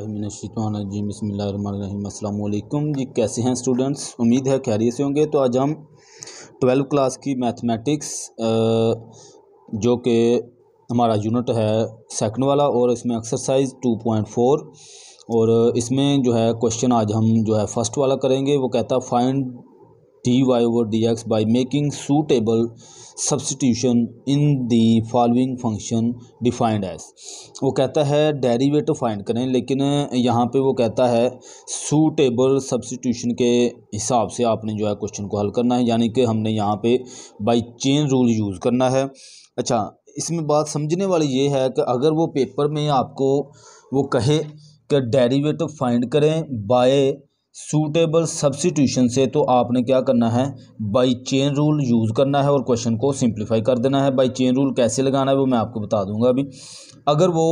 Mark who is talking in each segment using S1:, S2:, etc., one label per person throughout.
S1: जी बसमीम जी कैसे हैं स्टूडेंट्स उम्मीद है खैरियत से होंगे तो आज हम ट्वेल्व क्लास की मैथमेटिक्स जो कि हमारा यूनिट है सेकंड वाला और इसमें एक्सरसाइज टू पॉइंट फोर और इसमें जो है क्वेश्चन आज हम जो है फर्स्ट वाला करेंगे वो कहता find dy d x by making suitable substitution in the following function defined as वो कहता है डेरीवेटिव फाइंड करें लेकिन यहाँ पर वो कहता है सूटेबल सब्सटीट्यूशन के हिसाब से आपने जो है क्वेश्चन को हल करना है यानी कि हमने यहाँ पर बाई चेन रूल यूज़ करना है अच्छा इसमें बात समझने वाली ये है कि अगर वो पेपर में आपको वो कहे कि डेरीवेटिव फाइंड करें बाय सूटेबल सब्सिट्यूशन से तो आपने क्या करना है बाई चेन रूल यूज़ करना है और क्वेश्चन को सिंप्लीफाई कर देना है बाई चेन रूल कैसे लगाना है वो मैं आपको बता दूंगा अभी अगर वो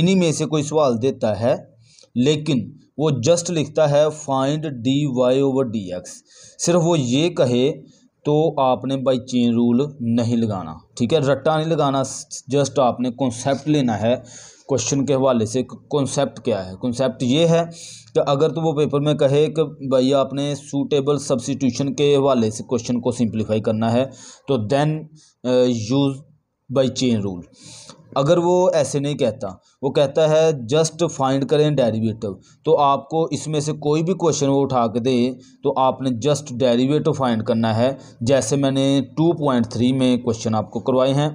S1: इन्हीं में से कोई सवाल देता है लेकिन वो जस्ट लिखता है find d y over d x सिर्फ वो ये कहे तो आपने बाई चेन रूल नहीं लगाना ठीक है रट्टा नहीं लगाना जस्ट आपने कॉन्सेप्ट लेना है क्वेश्चन के हवाले से कॉन्सेप्ट क्या है कॉन्सेप्ट ये है कि अगर तो वो पेपर में कहे कि भैया आपने सूटेबल सब्सिट्यूशन के हवाले से क्वेश्चन को सिंप्लीफाई करना है तो then use by chain rule अगर वो ऐसे नहीं कहता वो कहता है जस्ट फाइंड करें डेरिवेटिव तो आपको इसमें से कोई भी क्वेश्चन वो उठा के दे तो आपने जस्ट डेरिवेटिव फाइंड करना है जैसे मैंने टू पॉइंट थ्री में क्वेश्चन आपको करवाए हैं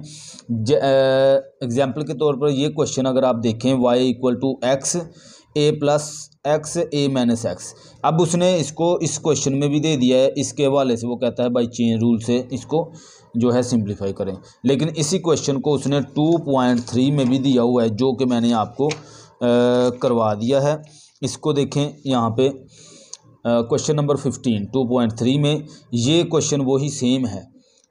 S1: एग्जाम्पल के तौर पर ये क्वेश्चन अगर आप देखें y equal to x a plus x a minus x अब उसने इसको इस क्वेश्चन में भी दे दिया है इसके हवाले से वो कहता है बाई चेन रूल से इसको जो है सिंप्लीफाई करें लेकिन इसी क्वेश्चन को उसने टू पॉइंट थ्री में भी दिया हुआ है जो कि मैंने आपको आ, करवा दिया है इसको देखें यहाँ पे question number fifteen two point three में ये क्वेश्चन वही सेम है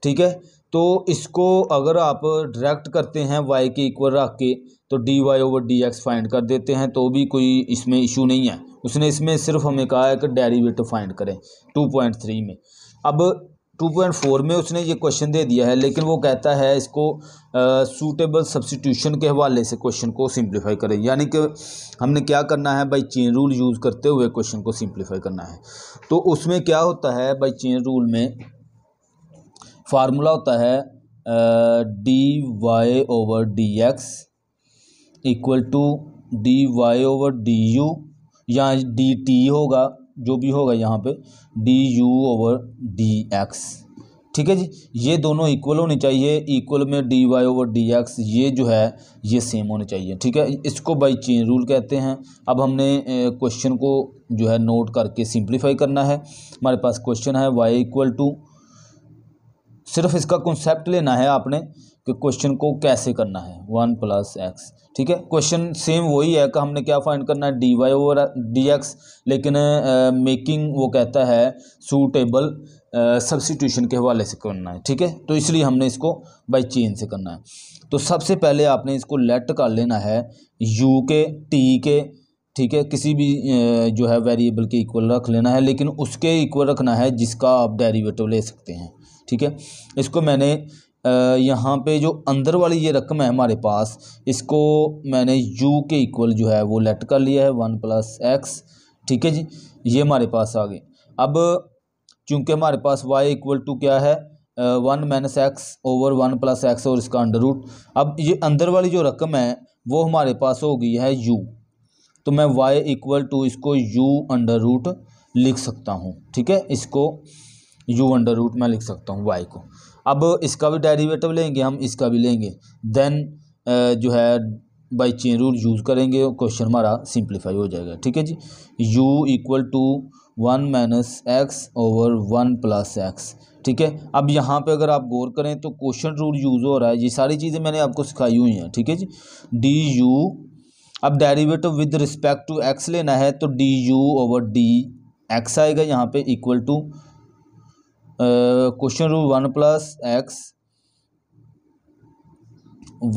S1: ठीक है तो इसको अगर आप डायरेक्ट करते हैं वाई के इक्वल रख के तो d y over d x find कर देते हैं तो भी कोई इसमें इशू नहीं है उसने इसमें सिर्फ हमें कहा है कि डेरिवेटिव फाइंड करें टू पॉइंट थ्री में अब टू पॉइंट फोर में उसने ये क्वेश्चन दे दिया है लेकिन वो कहता है इसको सूटेबल सब्सिट्यूशन के हवाले से क्वेश्चन को सिंप्लीफाई करें यानी कि हमने क्या करना है बाई चेन रूल यूज़ करते हुए क्वेश्चन को सिंप्लीफाई करना है तो उसमें क्या होता है बाई चेन रूल में फार्मूला होता है d y over d x equal to d y over d u या डी टी होगा जो भी होगा यहाँ पे d u over d x ठीक है जी ये दोनों इक्वल होने चाहिए इक्वल में d y over d x ये जो है ये सेम होने चाहिए ठीक है इसको बाई चेन रूल कहते हैं अब हमने क्वेश्चन को जो है नोट करके सिंप्लीफाई करना है हमारे पास क्वेश्चन है वाई इक्वल टू सिर्फ इसका कॉन्सेप्ट लेना है आपने कि क्वेश्चन को कैसे करना है वन प्लस एक्स ठीक है क्वेश्चन सेम वही है कि हमने क्या फाइंड करना है d y over d x लेकिन मेकिंग uh, वो कहता है सूटेबल सब्सिट्यूशन के हवाले से करना है ठीक है तो इसलिए हमने इसको बाई चेन से करना है तो सबसे पहले आपने इसको लेट कर लेना है यू के टी के ठीक है किसी भी जो है वेरिएबल के इक्वल रख लेना है लेकिन उसके इक्वल रखना है जिसका आप डेरिवेटिव ले सकते हैं ठीक है इसको मैंने यहाँ पे जो अंदर वाली ये रकम है हमारे पास इसको मैंने यू के इक्वल जो है वो लेट कर लिया है वन प्लस एक्स ठीक है जी ये हमारे पास आ गए अब चूंकि हमारे पास वाई इक्वल टू क्या है one minus x over one plus x और इसका अंडर रूट अब ये अंदर वाली जो रकम है वो हमारे पास हो गई है यू तो मैं वाई इक्वल टू इसको यू अंडर रूट लिख सकता हूँ ठीक है इसको यू अंडर रूट मैं लिख सकता हूँ वाई को अब इसका भी डेरिवेटिव लेंगे हम इसका भी लेंगे देन जो है बाई चेन रूल यूज़ करेंगे क्वेश्चन हमारा सिंप्लीफाई हो जाएगा ठीक है जी u equal to one minus x over one plus x ठीक है अब यहाँ पे अगर आप गौर करें तो क्वेश्चन रूल यूज़ हो रहा है ये सारी चीज़ें मैंने आपको सिखाई हुई हैं ठीक है जी डी यू अब derivative with respect to x लेना है तो d u over d x आएगा यहाँ पे इक्वल टू क्वेश्चन रूप one plus x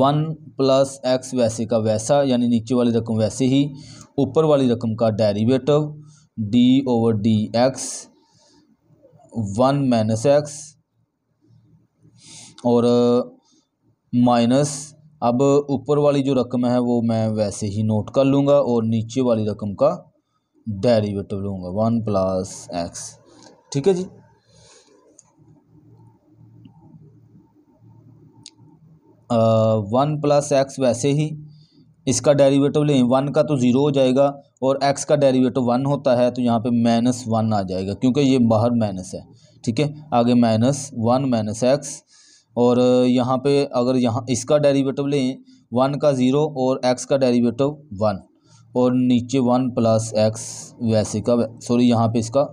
S1: one plus x वैसे का वैसा यानी नीचे वाली रकम वैसे ही ऊपर वाली रकम का derivative d over d x one minus x और माइनस अब ऊपर वाली जो रकम है वो मैं वैसे ही नोट कर लूँगा और नीचे वाली रकम का डेरिवेटिव लूँगा वन प्लस एक्स ठीक है जी वन प्लस एक्स वैसे ही इसका डेरिवेटिव लें वन का तो ज़ीरो हो जाएगा और एक्स का डेरिवेटिव वन होता है तो यहाँ पे माइनस वन आ जाएगा क्योंकि ये बाहर माइनस है ठीक है आगे माइनस वन माइनस एक्स और यहाँ पे अगर यहाँ इसका डेरिवेटिव लें वन का ज़ीरो और एक्स का डेरिवेटिव वन और नीचे वन प्लस एक्स वैसे का सॉरी यहाँ पे इसका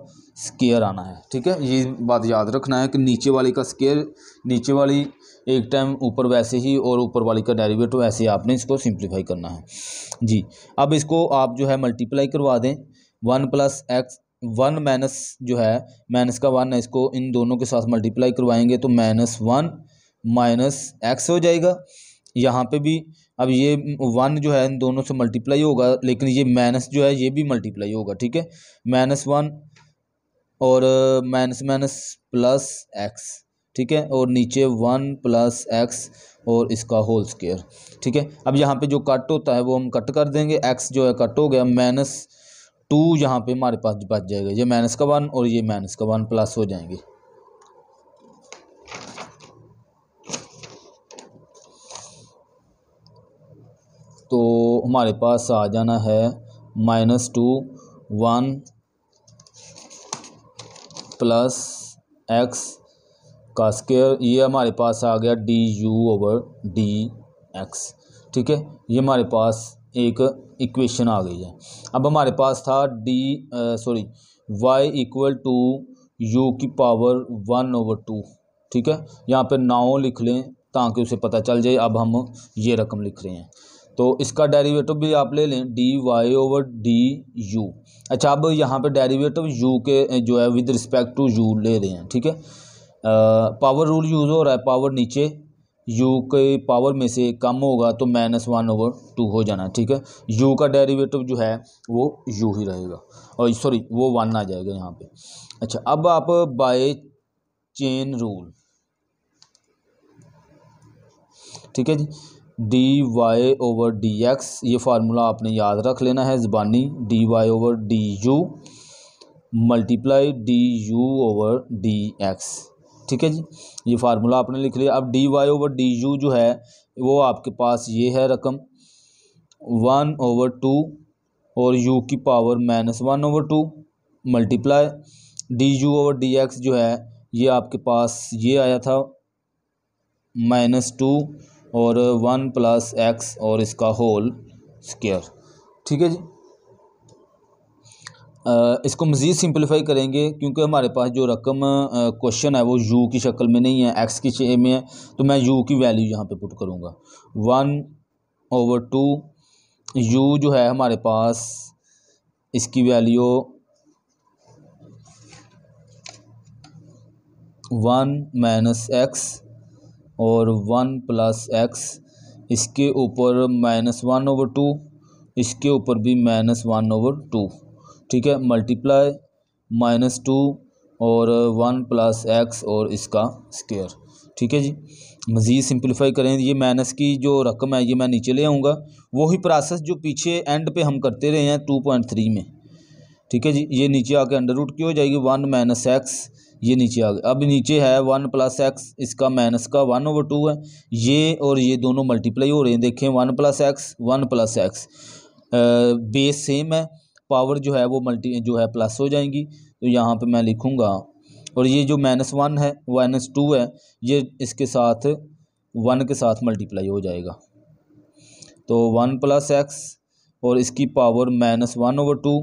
S1: स्केयर आना है ठीक है ये बात याद रखना है कि नीचे वाली का स्केयर नीचे वाली एक टाइम ऊपर वैसे ही और ऊपर वाली का डेरिवेटिव तो ऐसे ही आपने इसको सिंप्लीफाई करना है जी अब इसको आप जो है मल्टीप्लाई करवा दें one plus x one minus जो है माइनस का वन है इसको इन दोनों के साथ मल्टीप्लाई करवाएंगे तो माइनस वन माइनस एक्स हो जाएगा यहाँ पे भी अब ये वन जो है इन दोनों से मल्टीप्लाई होगा लेकिन ये माइनस जो है ये भी मल्टीप्लाई होगा ठीक है माइनस वन और माइनस माइनस प्लस एक्स ठीक है और नीचे वन प्लस एक्स और इसका होल स्केयर ठीक है अब यहाँ पे जो कट होता है वो हम कट कर देंगे एक्स जो है कट हो गया माइनस टू यहाँ पे हमारे पास बच जाएगा ये माइनस का वन और ये माइनस का वन प्लस हो जाएंगे तो हमारे पास आ जाना है minus two one plus x का स्केयर ये हमारे पास आ गया d u over d x ठीक है ये हमारे पास एक इक्वेशन आ गई है अब हमारे पास था d sorry y equal to u की पावर वन ओवर टू ठीक है यहाँ पे नाव लिख लें ताकि उसे पता चल जाए अब हम ये रकम लिख रहे हैं तो इसका डेरिवेटिव भी आप ले लें d y over d u अच्छा अब यहाँ पे डेरिवेटिव यू के जो है विद रिस्पेक्ट टू यू ले रहे हैं ठीक है पावर रूल यूज़ हो रहा है पावर नीचे यू के पावर में से कम होगा तो माइनस वन ओवर टू हो जाना ठीक है यू का डेरिवेटिव जो है वो यू ही रहेगा और सॉरी वो वन आ जाएगा यहाँ पे अच्छा अब आप बाय चेन रूल ठीक है जी d y over d x ये फार्मूला आपने याद रख लेना है ज़बानी d y over d u multiply d u over d x ठीक है जी ये फार्मूला आपने लिख लिया अब d y over d u जो है वो आपके पास ये है रकम वन ओवर टू और यू की power minus one over two multiply d u over d x जो है ये आपके पास ये आया था माइनस टू और वन प्लस एक्स और इसका होल स्क्वेयर ठीक है जी इसको मज़ीद सिंपलीफाई करेंगे क्योंकि हमारे पास जो रकम क्वेश्चन है वो यू की शक्ल में नहीं है एक्स की शे में है तो मैं यू की वैल्यू यहाँ पे पुट करूँगा वन ओवर टू यू जो है हमारे पास इसकी वैल्यू वन माइनस एक्स और वन प्लस एक्स इसके ऊपर माइनस वन ओवर टू इसके ऊपर भी माइनस वन ओवर टू ठीक है मल्टीप्लाई माइनस टू और वन प्लस एक्स और इसका स्केयर ठीक है जी मज़ीद सिंप्लीफाई करें ये माइनस की जो रकम है ये मैं नीचे ले आऊँगा वही प्रोसेस जो पीछे एंड पे हम करते रहे हैं टू पॉइंट थ्री में ठीक है जी ये नीचे आके अंडर रूट की हो जाएगी वन माइनस एक्स ये नीचे आ गया अब नीचे है वन प्लस एक्स इसका माइनस का वन ओवर टू है ये और ये दोनों मल्टीप्लाई हो रहे हैं देखें one plus x one plus x base same है पावर जो है वो मल्टी जो है प्लस हो जाएंगी तो यहाँ पे मैं लिखूँगा और ये जो माइनस वन है माइनस टू है ये इसके साथ वन के साथ मल्टीप्लाई हो जाएगा तो वन प्लस एक्स और इसकी power minus one over two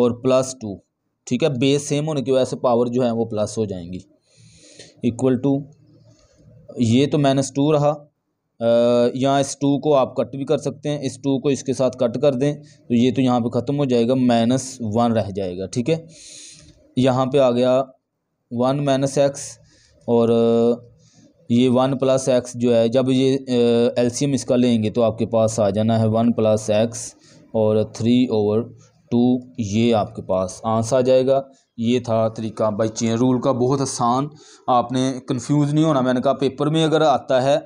S1: और प्लस टू ठीक है बेस सेम होने की वजह से पावर जो है वो प्लस हो जाएंगी इक्वल टू ये तो माइनस टू रहा यहाँ इस टू को आप कट भी कर सकते हैं इस टू को इसके साथ कट कर दें तो ये तो यहाँ पे ख़त्म हो जाएगा माइनस वन रह जाएगा ठीक है यहाँ पे आ गया वन माइनस एक्स और ये वन प्लस एक्स जो है जब ये एलसीएम इसका लेंगे तो आपके पास आ जाना है वन प्लस एक्स और थ्री ओवर टू ये आपके पास आंसर आ जाएगा ये था तरीका बाई चेन रूल का बहुत आसान आपने कंफ्यूज नहीं होना मैंने कहा पेपर में अगर आता है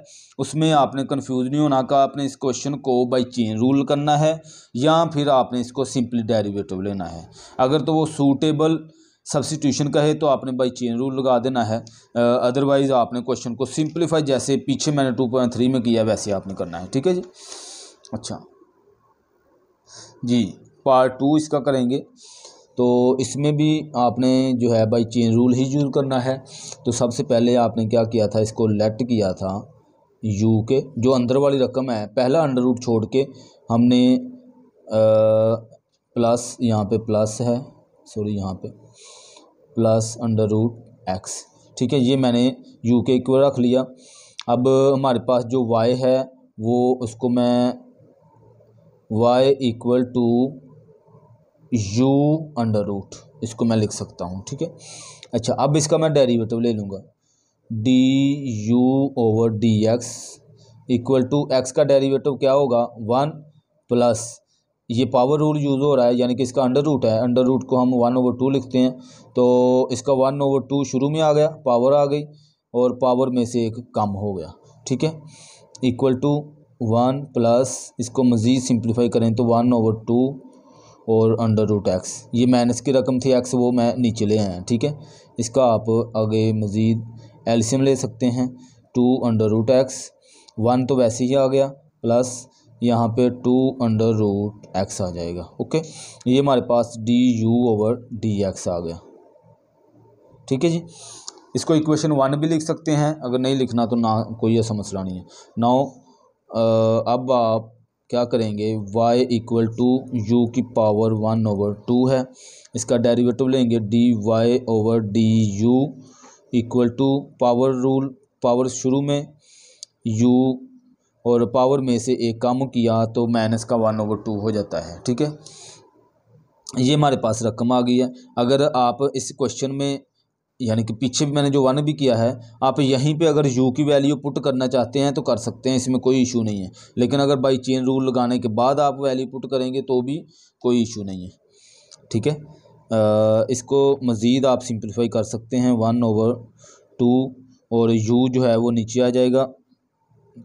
S1: उसमें आपने कन्फ्यूज़ नहीं होना का आपने इस क्वेश्चन को बाई चेन रूल करना है या फिर आपने इसको सिंपली डेरिवेटिव लेना है अगर तो वो सूटेबल सब्सिट्यूशन का है तो आपने बाई चेन रूल लगा देना है अदरवाइज़ आपने क्वेश्चन को सिंप्लीफाई जैसे पीछे मैंने टू पॉइंट थ्री में किया वैसे आपने करना है ठीक है जी अच्छा जी पार्ट टू इसका करेंगे तो इसमें भी आपने जो है बाई चेन रूल ही यूज़ करना है तो सबसे पहले आपने क्या किया था इसको लेट किया था यू के जो अंदर वाली रकम है पहला अंडर रूट छोड़ के हमने प्लस यहाँ पे प्लस है सॉरी यहाँ पे प्लस अंडर रूट एक्स ठीक है ये मैंने यू के इक्वल रख लिया अब हमारे पास जो वाई है वो उसको मैं y equal to u under root इसको मैं लिख सकता हूँ ठीक है अच्छा अब इसका मैं डेरिवेटिव ले लूँगा d u over d x equal to x का डेरिवेटिव क्या होगा वन प्लस ये पावर रूल यूज़ हो रहा है यानी कि इसका अंडर रूट है अंडर रूट को हम वन ओवर टू लिखते हैं तो इसका वन ओवर टू शुरू में आ गया पावर आ गई और पावर में से एक कम हो गया ठीक है इक्वल टू वन प्लस इसको मज़ीद सिंप्लीफाई करें तो वन ओवर टू और अंडर रूट एक्स ये माइनस की रकम थी एक्स वो मैं नीचे ले आया ठीक है इसका आप आगे मज़ीद एल्शियम ले सकते हैं two under root x one तो वैसे ही आ गया प्लस यहाँ पे टू अंडर रूट एक्स आ जाएगा ओके ये हमारे पास d u over d x आ गया ठीक है जी इसको इक्वेशन वन भी लिख सकते हैं अगर नहीं लिखना तो ना कोई ऐसा मसला नहीं है नाउ अब आप क्या करेंगे y इक्वल टू यू की पावर वन ओवर टू है इसका डेरिवेटिव लेंगे d y over d u equal to power rule power शुरू में यू और पावर में से एक काम किया तो माइनस का वन ओवर टू हो जाता है ठीक है ये हमारे पास रकम आ गई है अगर आप इस क्वेश्चन में यानी कि पीछे मैंने जो वन भी किया है आप यहीं पे अगर यू की वैल्यू पुट करना चाहते हैं तो कर सकते हैं इसमें कोई इशू नहीं है लेकिन अगर बाई चेन रूल लगाने के बाद आप वैल्यू पुट करेंगे तो भी कोई इशू नहीं है ठीक है इसको मज़ीद आप सिंप्लीफाई कर सकते हैं वन ओवर टू और यू जो है वो नीचे आ जाएगा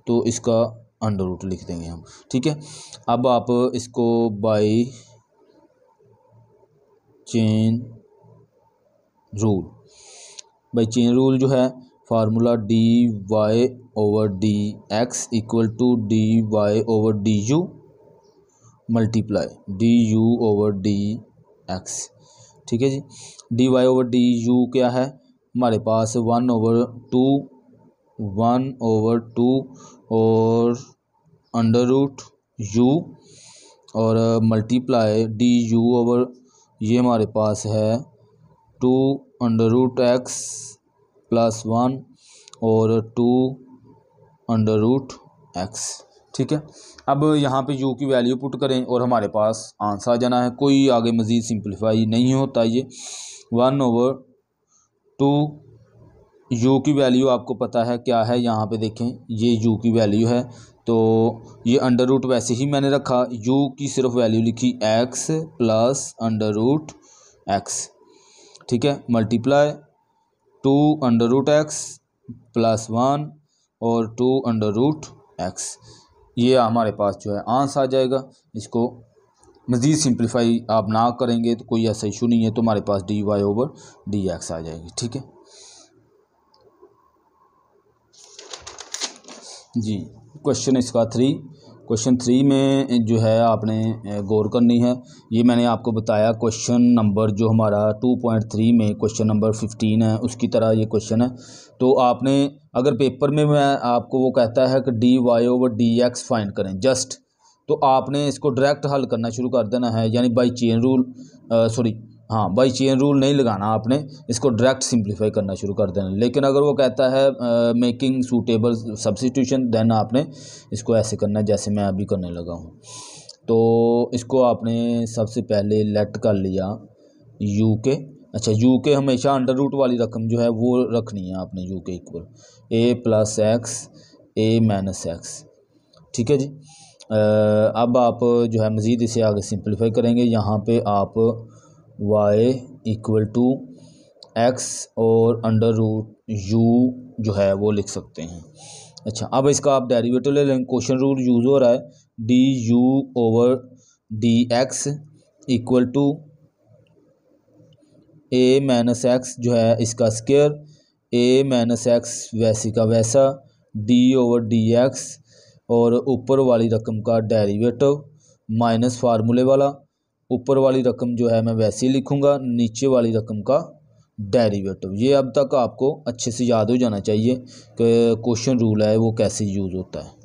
S1: तो इसका अंडर रूट लिख देंगे हम ठीक है अब आप इसको by chain rule by chain rule जो है formula d y over d x equal to d y over d u multiply d u over d x ठीक है जी d y over d u क्या है हमारे पास one over two one over two और अंडर रूट यू और multiply d u over ये हमारे पास है two under root x plus one और टू अंडर रूट एक्स ठीक है अब यहाँ पे यू की वैल्यू पुट करें और हमारे पास आंसर आ जाना है कोई आगे मज़ीद सिंप्लीफाई नहीं होता ये वन ओवर टू यू की वैल्यू आपको पता है क्या है यहाँ पे देखें ये यू की वैल्यू है तो ये अंडर रूट वैसे ही मैंने रखा यू की सिर्फ वैल्यू लिखी x plus under root x ठीक है multiply two under root x plus one और टू अंडर रूट एक्स ये हमारे पास जो है आंस आ जाएगा इसको मज़ीद सिंप्लीफाई आप ना करेंगे तो कोई ऐसा इशू नहीं है तो हमारे पास d y over d x आ जाएगी ठीक है जी क्वेश्चन इसका थ्री क्वेश्चन थ्री में जो है आपने गौर करनी है ये मैंने आपको बताया क्वेश्चन नंबर जो हमारा टू पॉइंट थ्री में क्वेश्चन नंबर फिफ्टीन है उसकी तरह ये क्वेश्चन है तो आपने अगर पेपर में मैं आपको वो कहता है कि d y over d x find करें जस्ट तो आपने इसको डायरेक्ट हल करना शुरू कर देना है यानी बाई चेन रूल सॉरी हाँ बाई चेन रूल नहीं लगाना आपने इसको डायरेक्ट सिंप्लीफाई करना शुरू कर देना लेकिन अगर वो कहता है मेकिंग सूटेबल सब्सिट्यूशन देन आपने इसको ऐसे करना जैसे मैं अभी करने लगा हूँ तो इसको आपने सबसे पहले लेट कर लिया यू के अच्छा यू के हमेशा अंडर रूट वाली रकम जो है वो रखनी है आपने यू के equal a plus x a minus x ठीक है जी अब आप जो है मज़ीद इसे आगे सिंप्लीफाई करेंगे यहाँ पे आप वाई इक्वल टू एक्स और अंडर रूट यू जो है वो लिख सकते हैं अच्छा अब इसका आप डेरिवेटिव ले लेंगे क्वेश्चन रूल यूज़ हो रहा है d u over d x equal to a minus x जो है इसका स्केयर ए माइनस एक्स वैसी का वैसा डी ओवर डी एक्स और ऊपर वाली रकम का डेरिवेटिव माइनस फार्मूले वाला ऊपर वाली रकम जो है मैं वैसे ही लिखूँगा नीचे वाली रकम का डेरिवेटिव ये अब तक आपको अच्छे से याद हो जाना चाहिए कि क्वेश्चन रूल है वो कैसे यूज़ होता है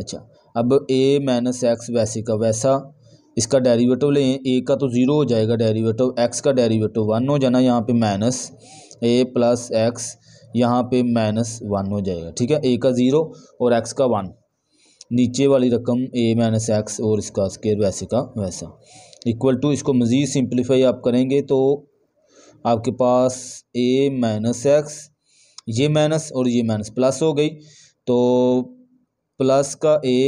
S1: अच्छा अब ए माइनस एक्स वैसे का वैसा इसका डेरिवेटिव लें ए का तो ज़ीरो हो जाएगा डेरिवेटिव एक्स का डेरिवेटिव वन हो जाना यहाँ पे माइनस ए प्लस एक्स यहाँ पे माइनस वन हो जाएगा ठीक है ए का ज़ीरो और एक्स का वन नीचे वाली रकम ए माइनस एक्स और इसका स्केयर वैसे का वैसा इक्वल टू इसको मज़ीद सिंप्लीफाई आप करेंगे तो आपके पास ए माइनस एक्स ये माइनस और ये माइनस प्लस हो गई तो प्लस का ए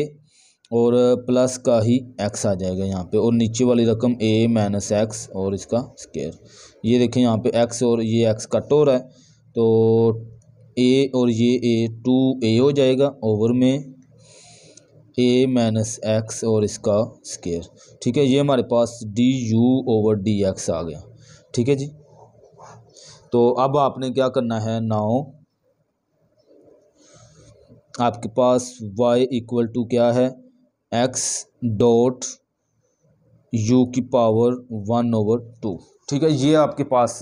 S1: और प्लस का ही एक्स आ जाएगा यहाँ पे और नीचे वाली रकम ए माइनस एक्स और इसका स्केयर ये देखें यहाँ पे एक्स और ये एक्स कट हो रहा है तो ए और ये ए टू ए हो जाएगा ओवर में ए माइनस एक्स और इसका स्केयर ठीक है ये हमारे पास d u over d x आ गया ठीक है जी तो अब आपने क्या करना है नाउ आपके पास y इक्वल टू क्या है एक्स डॉट यू की पावर वन ओवर टू ठीक है ये आपके पास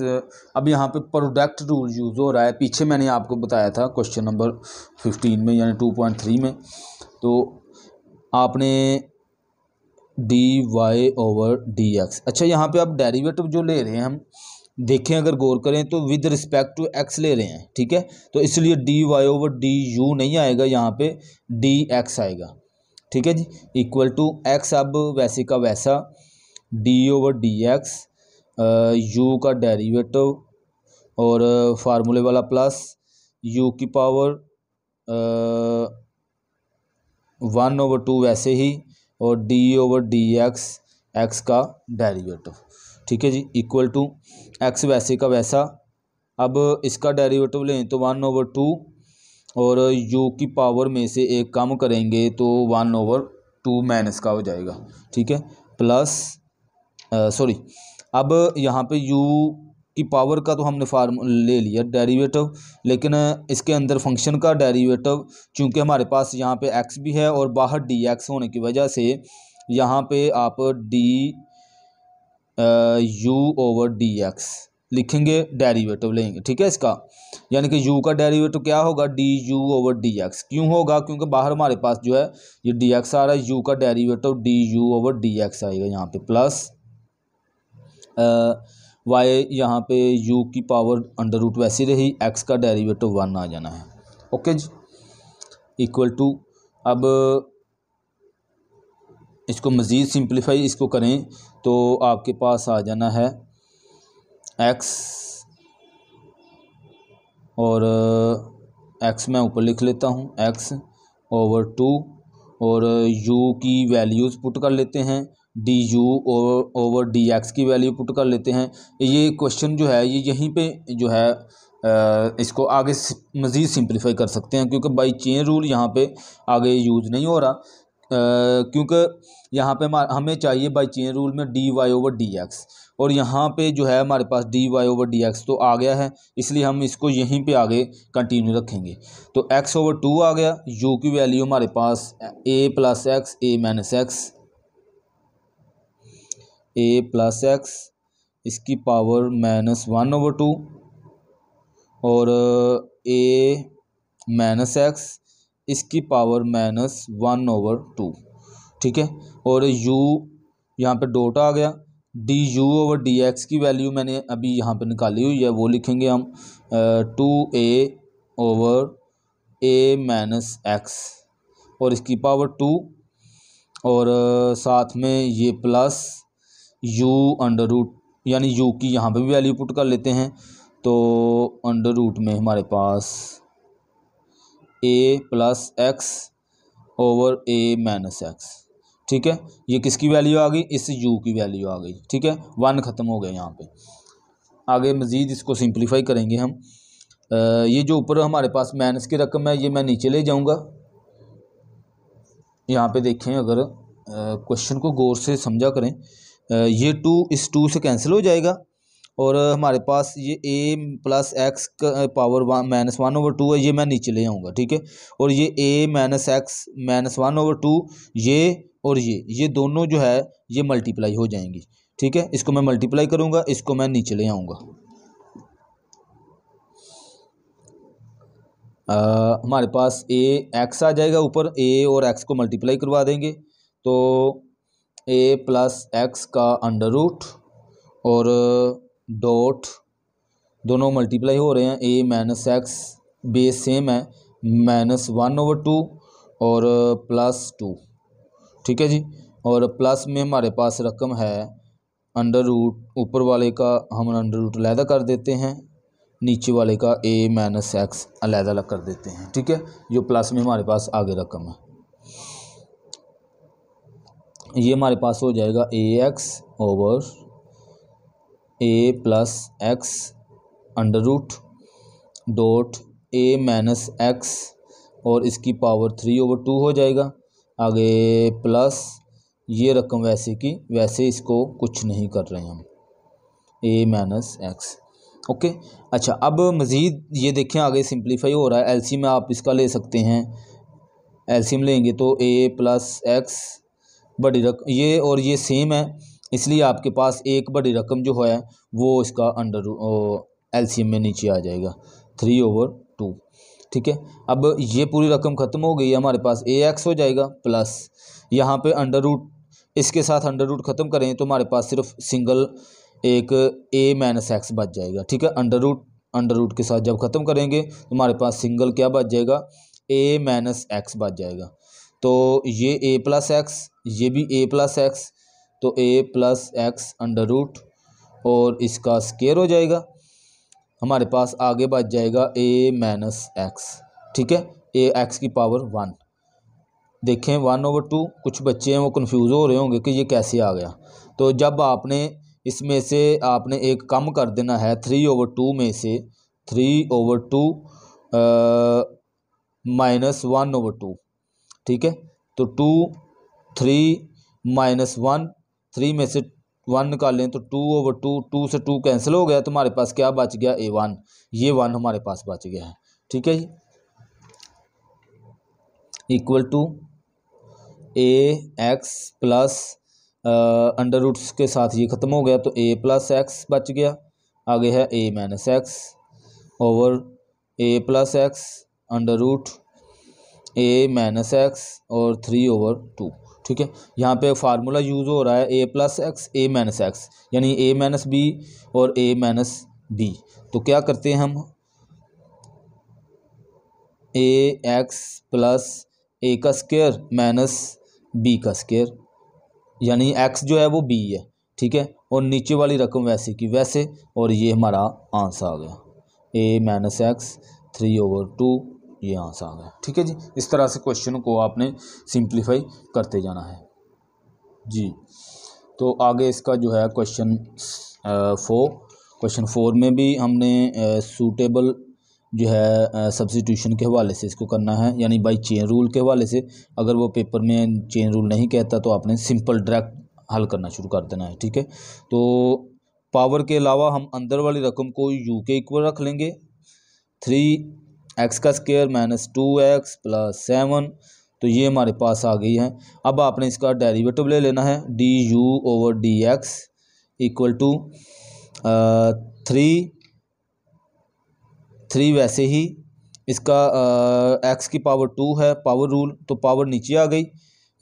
S1: अब यहाँ पे प्रोडक्ट रूल यूज़ हो रहा है पीछे मैंने आपको बताया था क्वेश्चन नंबर फिफ्टीन में यानी टू पॉइंट थ्री में तो आपने d y over d x अच्छा यहाँ पे आप डेरिवेटिव जो ले रहे हैं हम देखें अगर गौर करें तो विद रिस्पेक्ट टू एक्स ले रहे हैं ठीक है तो इसलिए d y over d u नहीं आएगा यहाँ पे डी एक्स आएगा ठीक है जी इक्वल टू एक्स अब वैसे का वैसा d over d x u का डेरिवेटिव और फार्मूले वाला प्लस यू की पावर वन ओवर टू वैसे ही और d over d x x का डेरिवेटिव ठीक है जी इक्वल टू एक्स वैसे का वैसा अब इसका डेरिवेटिव लें तो वन ओवर टू और यू की पावर में से एक कम करेंगे तो वन ओवर टू माइनस का हो जाएगा ठीक है प्लस सॉरी अब यहाँ पे यू की पावर का तो हमने फार्म ले लिया डेरिवेटिव लेकिन इसके अंदर फंक्शन का डेरिवेटिव चूँकि हमारे पास यहाँ पे एक्स भी है और बाहर डी एक्स होने की वजह से यहाँ पे आप d u over d x लिखेंगे डेरिवेटिव लेंगे ठीक है इसका यानी कि u का डेरिवेटिव क्या होगा d u over d x क्यों होगा क्योंकि बाहर हमारे पास जो है ये डी एक्स आ रहा है u का derivative d u over d x आएगा यहाँ पे प्लस वाई यहाँ पे u की पावर अंडर रूट वैसी रही x का डेरीवेटिव वन आ जाना है ओके जी इक्वल टू अब इसको मज़ीद सिंप्लीफाई इसको करें तो आपके पास आ जाना है एक्स और एक्स uh, मैं ऊपर लिख लेता हूँ एक्स ओवर टू और यू uh, की वैल्यूज़ पुट कर लेते हैं d u over d x की वैल्यू पुट कर लेते हैं ये क्वेश्चन जो है ये यहीं पे जो है uh, इसको आगे मज़ीद सिंप्लीफाई कर सकते हैं क्योंकि बाई चेन रूल यहाँ पे आगे यूज़ नहीं हो रहा क्योंकि यहाँ पे हमें चाहिए बाई चेन रूल में d y over d x और यहाँ पे जो है हमारे पास d y over d x तो आ गया है इसलिए हम इसको यहीं पे आगे कंटिन्यू रखेंगे तो एक्स ओवर टू आ गया यू की वैल्यू हमारे पास a plus x a minus x a plus x इसकी power minus one over two और ए माइनस एक्स इसकी power minus one over two ठीक है और u यहाँ पे डोट आ गया d u over d x की वैल्यू मैंने अभी यहाँ पे निकाली हुई है वो लिखेंगे हम two a over a minus x और इसकी पावर टू और साथ में ये प्लस यू अंडर रूट यानी यू की यहाँ पे भी वैल्यू पुट कर लेते हैं तो अंडर रूट में हमारे पास a plus x over a minus x ठीक है ये किसकी वैल्यू आ गई इस यू की वैल्यू आ गई ठीक है वन ख़त्म हो गया यहाँ पे आगे मज़ीद इसको सिंप्लीफाई करेंगे हम आ, ये जो ऊपर हमारे पास माइनस की रकम है ये मैं नीचे ले जाऊँगा यहाँ पे देखें अगर क्वेश्चन को गौर से समझा करें आ, ये टू इस टू से कैंसिल हो जाएगा और हमारे पास ये a plus x power one minus one over two है ये मैं नीचे ले आऊँगा ठीक है और ये a minus x minus one over two ये और ये ये दोनों जो है ये मल्टीप्लाई हो जाएंगी ठीक है इसको मैं मल्टीप्लाई करूँगा इसको मैं नीचे ले आऊँगा हमारे पास ए एक्स आ जाएगा ऊपर ए और एक्स को मल्टीप्लाई करवा देंगे तो ए प्लस एक्स का अंडर रूट और डॉट दोनों मल्टीप्लाई हो रहे हैं a minus x base same है माइनस वन ओवर टू और प्लस uh, टू ठीक है जी और प्लस में हमारे पास रकम है अंडर रूट ऊपर वाले का हम अंडर रूट अलहदा कर देते हैं नीचे वाले का ए माइनस एक्स अलहदा कर देते हैं ठीक है जो प्लस में हमारे पास आगे रकम है ये हमारे पास हो जाएगा a x over a plus x under root dot a minus x और इसकी पावर थ्री ओवर टू हो जाएगा आगे प्लस ये रकम वैसे की वैसे इसको कुछ नहीं कर रहे हम ए माइनस एक्स ओके अच्छा अब मज़ीद ये देखें आगे सिंप्लीफाई हो रहा है में आप इसका ले सकते हैं में लेंगे तो ए प्लस एक्स बड़ी रकम ये और ये सेम है इसलिए आपके पास एक बड़ी रकम जो है वो इसका अंडर एल में नीचे आ जाएगा थ्री ओवर टू ठीक है अब ये पूरी रकम ख़त्म हो गई हमारे पास ए एक्स हो जाएगा प्लस यहाँ पे अंडर रूट इसके साथ अंडर रूट ख़त्म करें तो हमारे पास सिर्फ सिंगल एक ए माइनस एक्स बच जाएगा ठीक है अंडर रूट अंडर रूट के साथ जब ख़त्म करेंगे तो हमारे पास सिंगल क्या बच जाएगा ए माइनस एक्स बच जाएगा तो ये ए प्लस एक्स ये भी ए प्लस एक्स तो a plus x under root और इसका स्केयर हो जाएगा हमारे पास आगे बच जाएगा ए माइनस एक्स ठीक है a एक्स की पावर वन देखें वन ओवर टू कुछ बच्चे हैं वो कन्फ्यूज़ हो रहे होंगे कि ये कैसे आ गया तो जब आपने इसमें से आपने एक कम कर देना है थ्री ओवर टू में से three over two minus one over two ठीक है तो two three minus one three में से वन निकाल लें तो टू ओवर टू टू से टू कैंसिल हो गया तुम्हारे पास क्या बच गया ए वन ये वन हमारे पास बच गया है ठीक है जी equal to a x plus under roots के साथ ये ख़त्म हो गया तो ए प्लस एक्स बच गया आगे है a minus x over a plus x under root a minus x और थ्री ओवर टू ठीक है यहाँ पे फार्मूला यूज़ हो रहा है a plus x a minus x यानी ए माइनस बी और ए माइनस बी तो क्या करते हैं हम ए एक्स प्लस ए का स्केयर माइनस बी का स्केयर यानी एक्स जो है वो बी है ठीक है और नीचे वाली रकम वैसे की वैसे और ये हमारा आंसर आ गया a minus x three over two ये आंसर आ गया ठीक है जी इस तरह से क्वेश्चन को आपने सिंप्लीफाई करते जाना है जी तो आगे इसका जो है क्वेश्चन फोर क्वेश्चन फोर में भी हमने सूटेबल जो है सब्सिट्यूशन के हवाले से इसको करना है यानी बाई चेन रूल के हवाले से अगर वो पेपर में चेन रूल नहीं कहता तो आपने सिंपल डायरेक्ट हल करना शुरू कर देना है ठीक है तो पावर के अलावा हम अंदर वाली रकम को यू के इक्वल रख लेंगे थ्री एक्स का square minus two x plus seven तो ये हमारे पास आ गई है अब आपने इसका डेरिवेटिव ले लेना है d u over d x equal to three three वैसे ही इसका एक्स की पावर टू है पावर रूल तो पावर नीचे आ गई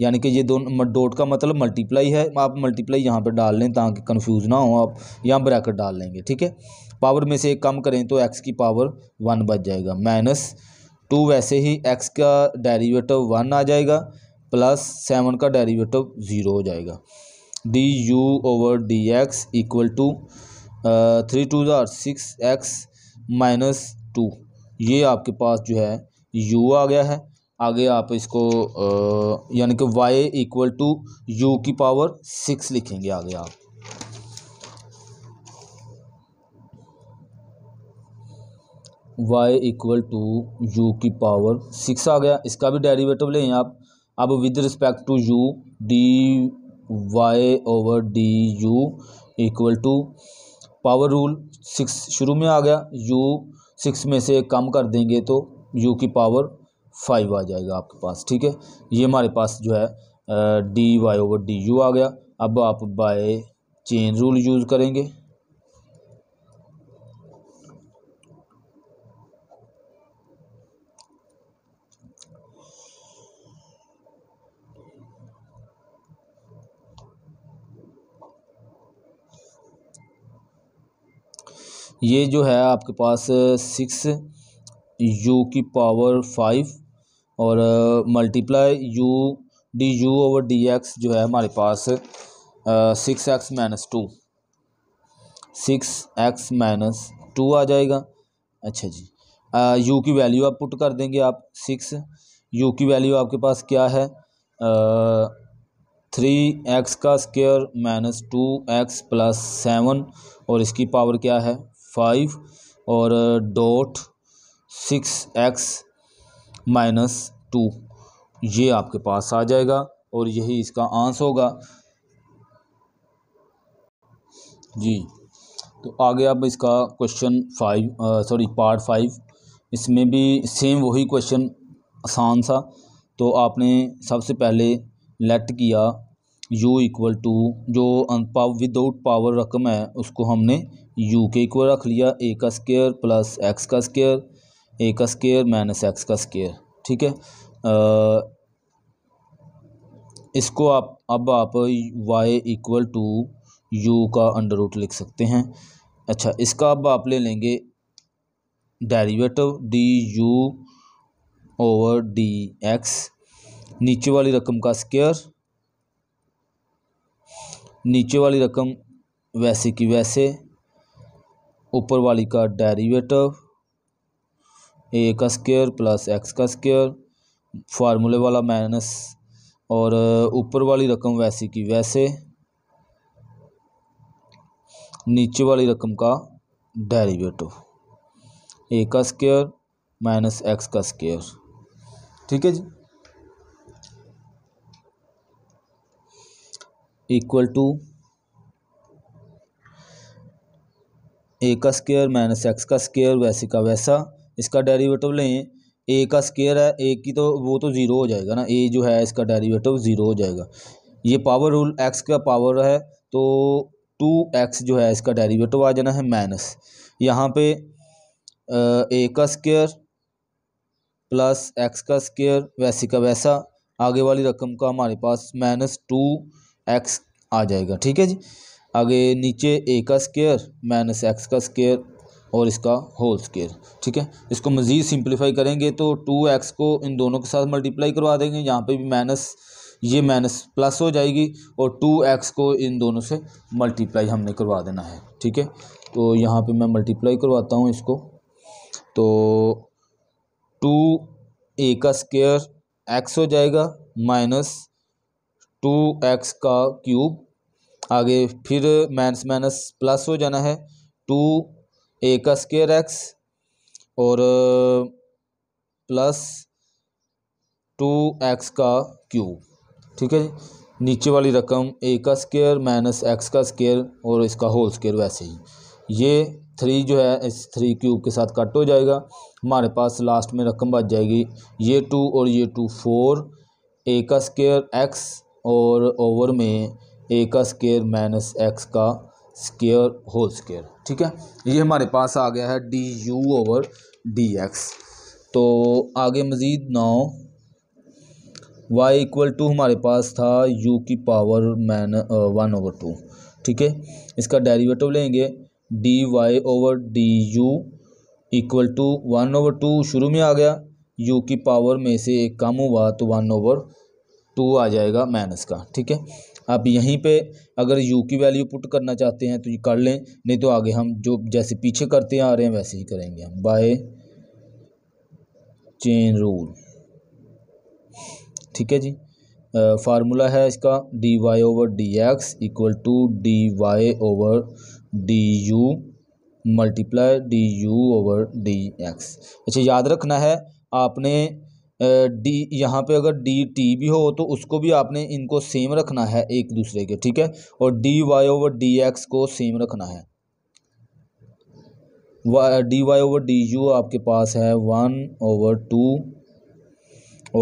S1: यानी कि ये दोनों डॉट का मतलब मल्टीप्लाई है आप मल्टीप्लाई यहाँ पर डाल लें ताकि कन्फ्यूज़ ना हो आप यहाँ ब्रैकेट डाल लेंगे ठीक है पावर में से एक कम करें तो एक्स की पावर वन बच जाएगा माइनस टू वैसे ही एक्स का डेरिवेटिव वन आ जाएगा प्लस सेवन का डेरिवेटिव ज़ीरो हो जाएगा d u over d x equal to three two ज़ार सिक्स एक्स माइनस टू ये आपके पास जो है यू आ गया है आगे आप इसको यानी कि y इक्वल टू यू की पावर सिक्स लिखेंगे आगे आप y इक्वल टू यू की पावर सिक्स आ गया इसका भी डेरिवेटिव लें आप अब with respect to u d y over d u equal to power rule six शुरू में आ गया यू सिक्स में से कम कर देंगे तो यू की पावर फाइव आ जाएगा आपके पास ठीक है ये हमारे पास जो है d y over d u आ गया अब आप बाय चेन रूल यूज़ करेंगे ये जो है आपके पास सिक्स यू की पावर फाइव और multiply u d u over d x जो है हमारे पास six x minus two six x minus two आ जाएगा अच्छा जी यू की वैल्यू आप पुट कर देंगे आप सिक्स यू की वैल्यू आपके पास क्या है थ्री एक्स का square minus two x plus seven और इसकी पावर क्या है फाइव और dot six x minus two ये आपके पास आ जाएगा और यही इसका आंस होगा जी तो आगे आप इसका question five sorry part five इसमें भी सेम वही क्वेश्चन आसान सा तो आपने सबसे पहले लेट किया u इक्वल टू जो पाव विदाउट पावर रकम है उसको हमने u के इक्वल रख लिया a का स्केयर प्लस x का स्केयर ए का स्केयर माइनस एक्स का स्केयर ठीक है आ, इसको आप अब आप वाई इक्वल टू यू का अंडर रूट लिख सकते हैं अच्छा इसका अब आप ले लेंगे derivative d u over d x नीचे वाली रकम का स्केयर नीचे वाली रकम वैसे की वैसे ऊपर वाली का डेरिवेटिव ए का स्क्वायर प्लस एक्स का स्क्वायर फार्मूले वाला माइनस और ऊपर वाली रकम वैसी की वैसे नीचे वाली रकम का डेरिवेटिव ए का स्क्वायर माइनस एक्स का स्क्वायर ठीक है जी इक्वल टू ए का स्क्वायर माइनस एक्स का स्क्वायर वैसे का वैसा इसका डेरिवेटिव लें ए का स्केयर है ए की तो वो तो ज़ीरो हो जाएगा ना ए जो है इसका डेरिवेटिव ज़ीरो हो जाएगा ये पावर रूल एक्स का पावर है तो टू एक्स जो है इसका डेरिवेटिव आ जाना है माइनस यहाँ पे ए का स्केयर प्लस एक्स का स्केयर वैसे का वैसा आगे वाली रकम का हमारे पास माइनस टू एक्स आ जाएगा ठीक है जी आगे नीचे ए का स्केयर माइनस एक्स का स्केयर और इसका होल स्केयर ठीक है इसको मज़ीद सिंप्लीफाई करेंगे तो टू एक्स को इन दोनों के साथ मल्टीप्लाई करवा देंगे यहाँ पे भी माइनस ये माइनस प्लस हो जाएगी और टू एक्स को इन दोनों से मल्टीप्लाई हमने करवा देना है ठीक है तो यहाँ पे मैं मल्टीप्लाई करवाता हूँ इसको तो टू ए का स्केयर एक्स हो जाएगा माइनस टू एक्स का क्यूब आगे फिर माइनस माइनस प्लस हो जाना है टू ए का स्केयर एक्स और प्लस टू एक्स का क्यूब ठीक है जी नीचे वाली रकम ए का स्केयर माइनस एक्स का स्केयर और इसका होल स्केयर वैसे ही ये थ्री जो है इस थ्री क्यूब के साथ कट हो जाएगा हमारे पास लास्ट में रकम बच जाएगी ये टू और ये टू फोर ए का स्केयर एक्स और ओवर में ए का स्केयर माइनस एक्स का स्केयर होल स्केयर ठीक है ये हमारे पास आ गया है d u over d x तो आगे मज़ीद नाओ वाई इक्वल टू हमारे पास था यू की पावर मैन वन ओवर टू ठीक है इसका डेरिवेटिव लेंगे d y over d u equal to one over two शुरू में आ गया यू की पावर में से एक कम हुआ तो वन ओवर टू आ जाएगा माइनस का ठीक है आप यहीं पे अगर यू की वैल्यू पुट करना चाहते हैं तो ये कर लें नहीं तो आगे हम जो जैसे पीछे करते आ रहे हैं वैसे ही करेंगे हम बाय चेन रूल ठीक है जी फार्मूला है इसका d y over d x equal to d y over d u multiply d u over d x अच्छा याद रखना है आपने डी यहाँ पे अगर डी टी भी हो तो उसको भी आपने इनको सेम रखना है एक दूसरे के ठीक है और d y over d x को सेम रखना है d y over d u आपके पास है वन ओवर टू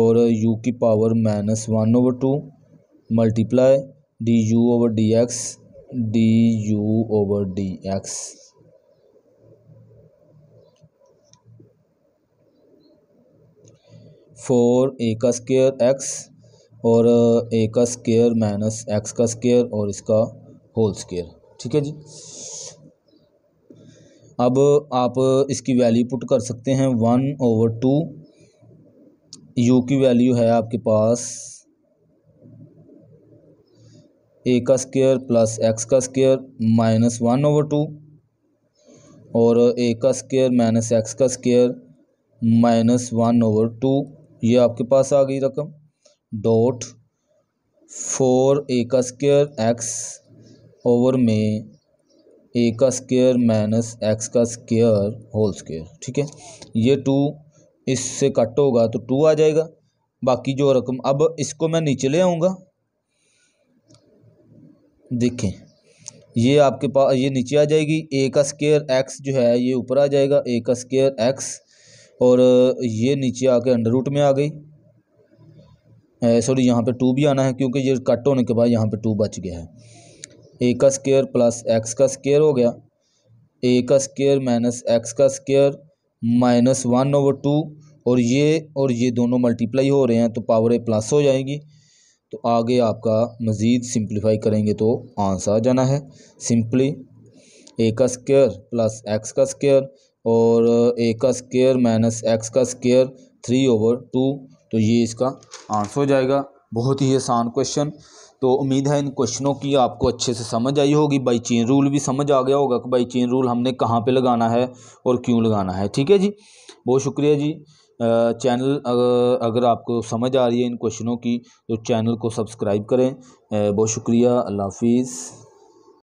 S1: और यू की power minus one over two multiply d u over d x d u over d x four a का square x और ए का स्केयर माइनस एक्स का square और इसका होल स्केयर ठीक है जी अब आप इसकी वैल्यू पुट कर सकते हैं वन ओवर टू यू की वैल्यू है आपके पास ए का स्केयर प्लस एक्स का square minus one over two और ए का स्केयर माइनस एक्स का square minus one over two ये आपके पास आ गई रकम डॉट फोर ए का स्क्वेयर एक्स ओवर में ए का स्क्वेयर माइनस एक्स का स्क्वेयर होल स्क्वेयर ठीक है ये टू इससे कट होगा तो टू आ जाएगा बाकी जो रकम अब इसको मैं नीचे ले आऊँगा देखें ये आपके पास ये नीचे आ जाएगी ए का स्केयर एक्स जो है ये ऊपर आ जाएगा ए का स्केयर एक्स और ये नीचे आके अंडर रूट में आ गई सॉरी यहाँ पे टू भी आना है क्योंकि ये कट होने के बाद यहाँ पे टू बच गया है ए का स्केयर प्लस एक्स का स्केयर हो गया ए का स्केयर माइनस एक्स का square minus one over two और ये और ये दोनों मल्टीप्लाई हो रहे हैं तो पावर ए प्लस हो जाएगी तो आगे आपका मज़ीद सिंप्लीफाई करेंगे तो आंसर आ जाना है सिंपली ए का स्केयर प्लस एक्स का स्केयर और ए का स्केयर माइनस एक्स का स्केयर थ्री ओवर टू तो ये इसका आंसर हो जाएगा बहुत ही आसान क्वेश्चन तो उम्मीद है इन क्वेश्चनों की आपको अच्छे से समझ आई होगी बाई चेन रूल भी समझ आ गया होगा कि बाई चेन रूल हमने कहाँ पे लगाना है और क्यों लगाना है ठीक है जी बहुत शुक्रिया जी चैनल अगर, अगर आपको समझ आ रही है इन क्वेश्चनों की तो चैनल को सब्सक्राइब करें बहुत शुक्रिया अल्लाह हाफिज़